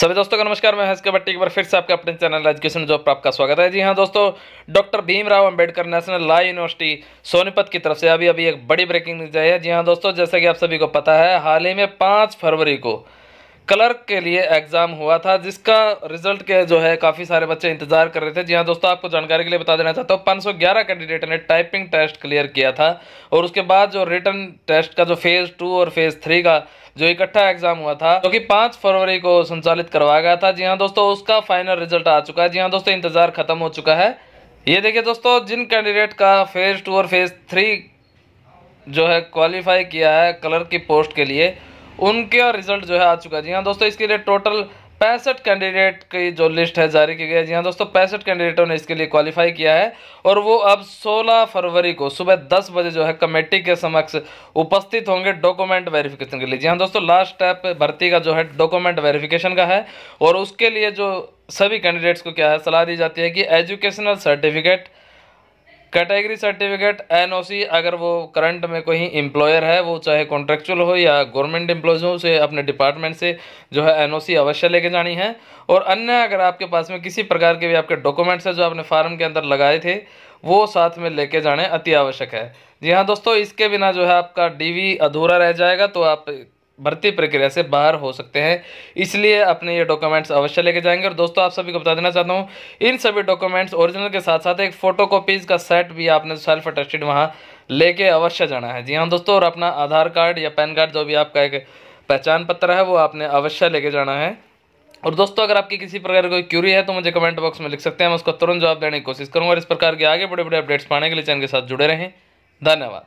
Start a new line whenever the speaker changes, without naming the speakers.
सभी दोस्तों का नमस्कार मैं हंस के बट्टी एक बार फिर से आपके अपने चैनल एजुकेशन जॉब पर आपका स्वागत है जी हाँ दोस्तों doctor Bhimrao Ambedkar national law university Sonipat की तरफ से अभी अभी एक बड़ी ब्रेकिंग न्यूज आई है जी हाँ दोस्तों जैसा कि आप सभी को पता है हाल ही में पाँच फरवरी को क्लर्क के लिए एग्ज़ाम हुआ था जिसका रिजल्ट के जो है काफ़ी सारे बच्चे इंतज़ार कर रहे थे जी हाँ दोस्तों आपको जानकारी के लिए बता देना चाहता हूँ 511 कैंडिडेट ने टाइपिंग टेस्ट क्लियर किया था और उसके बाद जो रिटर्न टेस्ट का जो फेज़ टू और फेज़ थ्री का जो इकट्ठा एग्जाम हुआ था जो कि पाँच फरवरी को संचालित करवाया गया था जी हाँ दोस्तों उसका फाइनल रिजल्ट आ चुका है जी हाँ दोस्तों इंतजार खत्म हो चुका है ये देखिए दोस्तों जिन कैंडिडेट का फेज टू और फेज थ्री जो है क्वालिफाई किया है कलर की पोस्ट के लिए उनके रिजल्ट जो है आ चुका है जी हाँ दोस्तों इसके लिए टोटल पैंसठ कैंडिडेट की जो लिस्ट है जारी की गई है जी हाँ दोस्तों पैंसठ कैंडिडेटों ने इसके लिए क्वालिफाई किया है और वो अब 16 फरवरी को सुबह 10 बजे जो है कमेटी के समक्ष उपस्थित होंगे डॉक्यूमेंट वेरिफिकेशन के लिए जी हाँ दोस्तों लास्ट स्टेप भर्ती का जो है डॉक्यूमेंट वेरिफिकेशन का है और उसके लिए जो सभी कैंडिडेट्स को क्या है सलाह दी जाती है कि educational certificate category certificate NOC अगर वो करंट में कोई एम्प्लॉयर है वो चाहे कॉन्ट्रेक्चुअल हो या गवर्नमेंट एम्प्लॉयज हो उसे अपने डिपार्टमेंट से जो है एनओसी अवश्य लेके जानी है और अन्य अगर आपके पास में किसी प्रकार के भी आपके डॉक्यूमेंट्स हैं जो आपने फार्म के अंदर लगाए थे वो साथ में लेके जाने अति आवश्यक है जी हाँ दोस्तों इसके बिना जो है आपका डी अधूरा रह जाएगा तो आप भर्ती प्रक्रिया से बाहर हो सकते हैं इसलिए अपने ये डॉक्यूमेंट्स अवश्य लेके जाएंगे और दोस्तों आप सभी को बता देना चाहता हूँ इन सभी डॉक्यूमेंट्स ओरिजिनल के साथ साथ एक फोटो का सेट भी आपने सेल्फ अटेस्टेड वहाँ लेके अवश्य जाना है जी हाँ दोस्तों और अपना आधार कार्ड या पैन कार्ड जो भी आपका एक पहचान पत्र है वो आपने अवश्य लेके जाना है और दोस्तों अगर आपकी किसी प्रकार की कोई क्यूरी है तो मुझे कमेंट बॉक्स में लिख सकते हैं मैं उसका तुरंत जवाब देने की कोशिश करूँगा और इस प्रकार के आगे बड़े बड़े अपडेट्स पाने के लिए चैनल के साथ जुड़े रहें धन्यवाद